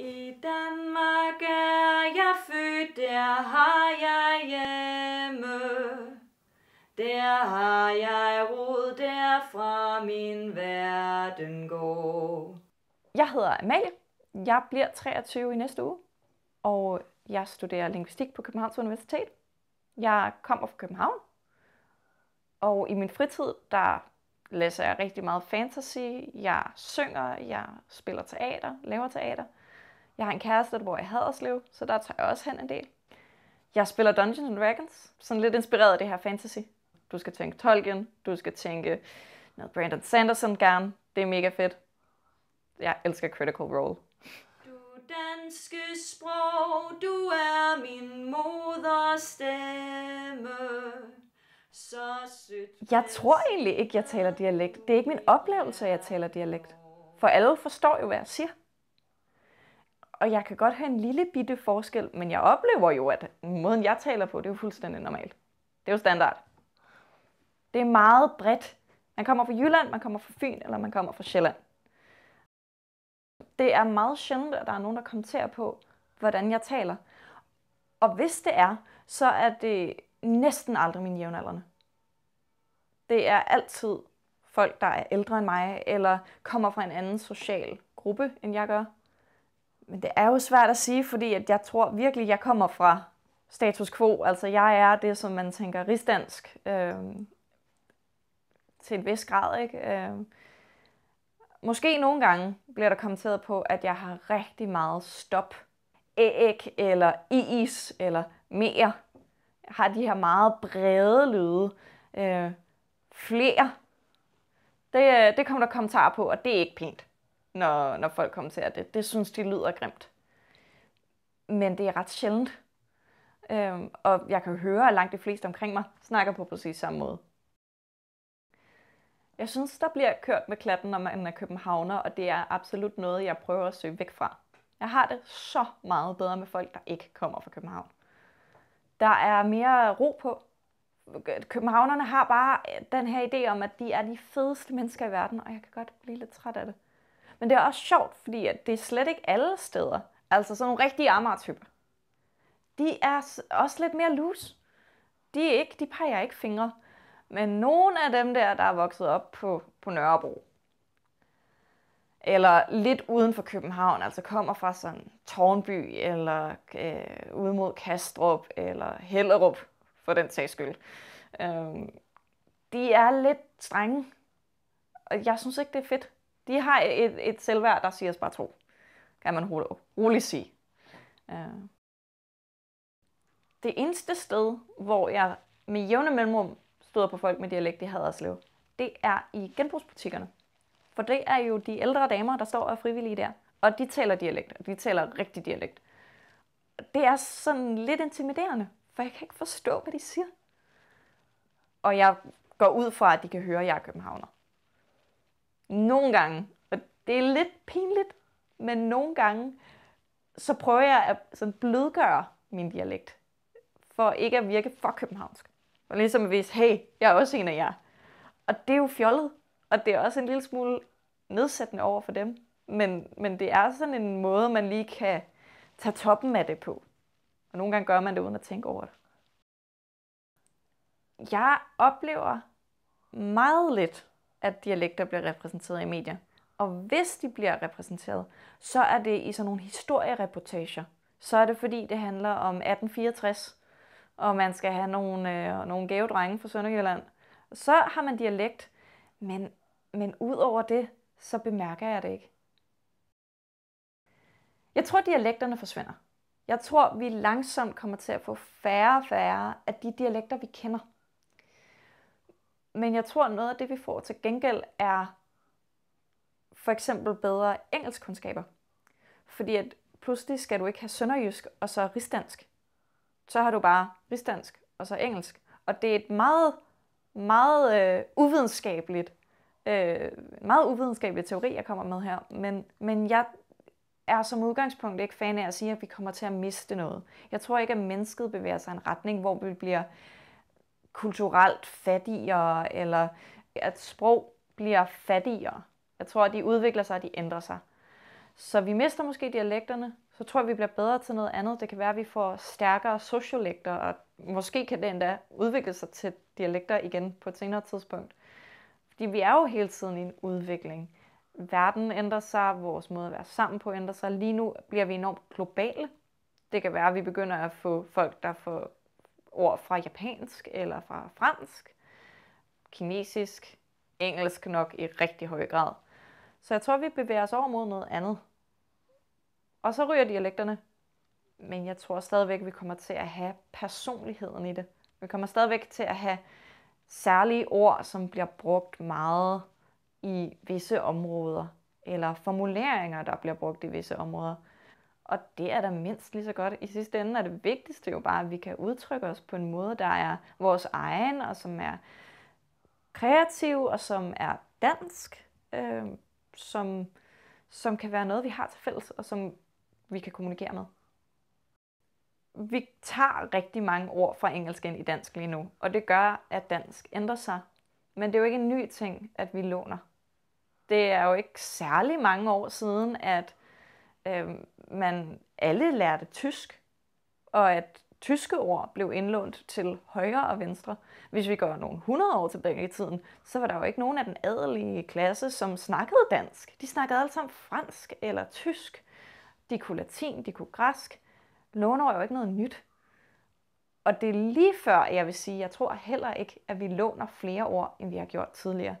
I Danmark er jeg født, der har jeg hjemme. Der har jeg rod, der fra min verden går. Jeg hedder Amalie. Jeg bliver 23 i næste uge, og jeg studerer linguistik på Københavns Universitet. Jeg kommer fra København, og i min fritid, der læser jeg rigtig meget fantasy. Jeg synger, jeg spiller teater, laver teater – jeg har en kæreste, der bor i Haderslev, så der tager jeg også hen en del. Jeg spiller Dungeons and Dragons, sådan lidt inspireret af det her fantasy. Du skal tænke Tolkien, du skal tænke noget Brandon Sanderson gerne. Det er mega fedt. Jeg elsker Critical Role. Du danske sprog, du er min moderstemme. Så sødt. Jeg tror egentlig ikke, jeg taler dialekt. Det er ikke min oplevelse, at jeg taler dialekt. For alle forstår jo, hvad jeg siger og jeg kan godt have en lille bitte forskel, men jeg oplever jo, at måden jeg taler på, det er jo fuldstændig normalt. Det er jo standard. Det er meget bredt. Man kommer fra Jylland, man kommer fra Fyn, eller man kommer fra Sjælland. Det er meget sjældent, at der er nogen, der kommenterer på, hvordan jeg taler. Og hvis det er, så er det næsten aldrig mine jævnaldrende. Det er altid folk, der er ældre end mig, eller kommer fra en anden social gruppe, end jeg gør. Men det er jo svært at sige, fordi at jeg tror virkelig, at jeg kommer fra status quo. Altså jeg er det, som man tænker rigsdansk øh, til en vis grad. Ikke? Øh, måske nogle gange bliver der kommenteret på, at jeg har rigtig meget stop æg eller is eller mere. Jeg har de her meget brede lyde. Øh, flere. Det, øh, det kommer der kommentarer på, og det er ikke pænt når, når folk kommenterer det. Det synes de lyder grimt. Men det er ret sjældent. Øhm, og jeg kan høre, at langt de fleste omkring mig snakker på præcis samme måde. Jeg synes, der bliver kørt med klatten, når man er københavner, og det er absolut noget, jeg prøver at søge væk fra. Jeg har det så meget bedre med folk, der ikke kommer fra København. Der er mere ro på. Københavnerne har bare den her idé om, at de er de fedeste mennesker i verden, og jeg kan godt blive lidt træt af det. Men det er også sjovt, fordi at det er slet ikke alle steder. Altså sådan nogle rigtige amagertyper. De er også lidt mere loose. De, er ikke, de peger ikke fingre. Men nogle af dem der, der er vokset op på, på Nørrebro, eller lidt uden for København, altså kommer fra sådan Tornby, eller øh, ude mod Kastrup, eller Hellerup, for den sags skyld. Øh, de er lidt strenge, og jeg synes ikke, det er fedt. De har et, et selvværd, der siger bare to, kan man roligt sige. Øh. Det eneste sted, hvor jeg med jævne mellemrum støder på folk med dialekt i Haderslev, det er i genbrugsbutikkerne. For det er jo de ældre damer, der står og er frivillige der. Og de taler dialekt, og de taler rigtig dialekt. Det er sådan lidt intimiderende, for jeg kan ikke forstå, hvad de siger. Og jeg går ud fra, at de kan høre, at jeg er københavner nogle gange, og det er lidt pinligt, men nogle gange, så prøver jeg at sådan blødgøre min dialekt, for ikke at virke for københavnsk. Og ligesom at vise, hey, jeg er også en af jer. Og det er jo fjollet, og det er også en lille smule nedsættende over for dem. Men, men det er sådan en måde, man lige kan tage toppen af det på. Og nogle gange gør man det uden at tænke over det. Jeg oplever meget lidt at dialekter bliver repræsenteret i medier. Og hvis de bliver repræsenteret, så er det i sådan nogle historiereportager. Så er det fordi, det handler om 1864, og man skal have nogle, øh, nogle gave drenge fra Sønderjylland. Så har man dialekt, men, men ud over det, så bemærker jeg det ikke. Jeg tror, dialekterne forsvinder. Jeg tror, vi langsomt kommer til at få færre og færre af de dialekter, vi kender. Men jeg tror, noget af det, vi får til gengæld, er for eksempel bedre engelskkundskaber. Fordi at pludselig skal du ikke have sønderjysk og så rigsdansk. Så har du bare rigsdansk og så engelsk. Og det er et meget, meget øh, uvidenskabeligt, øh, meget uvidenskabelig teori, jeg kommer med her. Men, men jeg er som udgangspunkt ikke fan af at sige, at vi kommer til at miste noget. Jeg tror ikke, at mennesket bevæger sig i en retning, hvor vi bliver øh, kulturelt fattigere, eller at sprog bliver fattigere. Jeg tror, at de udvikler sig, og de ændrer sig. Så vi mister måske dialekterne, så tror jeg, vi bliver bedre til noget andet. Det kan være, at vi får stærkere sociolekter, og måske kan det endda udvikle sig til dialekter igen på et senere tidspunkt. Fordi vi er jo hele tiden i en udvikling. Verden ændrer sig, vores måde at være sammen på ændrer sig. Lige nu bliver vi enormt globale. Det kan være, at vi begynder at få folk, der får ord fra japansk eller fra fransk, kinesisk, engelsk nok i rigtig høj grad. Så jeg tror, vi bevæger os over mod noget andet. Og så ryger dialekterne. Men jeg tror stadigvæk, vi kommer til at have personligheden i det. Vi kommer stadigvæk til at have særlige ord, som bliver brugt meget i visse områder, eller formuleringer, der bliver brugt i visse områder. Og det er da mindst lige så godt. I sidste ende er det vigtigste jo bare, at vi kan udtrykke os på en måde, der er vores egen, og som er kreativ, og som er dansk, øh, som, som kan være noget, vi har til fælles, og som vi kan kommunikere med. Vi tager rigtig mange ord fra engelsk ind i dansk lige nu, og det gør, at dansk ændrer sig. Men det er jo ikke en ny ting, at vi låner. Det er jo ikke særlig mange år siden, at øh, man alle lærte tysk, og at tyske ord blev indlånt til højre og venstre. Hvis vi går nogle 100 år tilbage i tiden, så var der jo ikke nogen af den adelige klasse, som snakkede dansk. De snakkede alle sammen fransk eller tysk. De kunne latin, de kunne græsk. Låneord er jo ikke noget nyt. Og det er lige før, jeg vil sige, jeg tror heller ikke, at vi låner flere ord, end vi har gjort tidligere.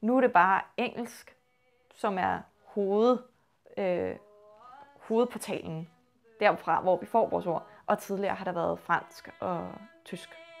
Nu er det bare engelsk, som er hoved, øh, hovedportalen, derfra hvor vi får vores ord, og tidligere har der været fransk og tysk.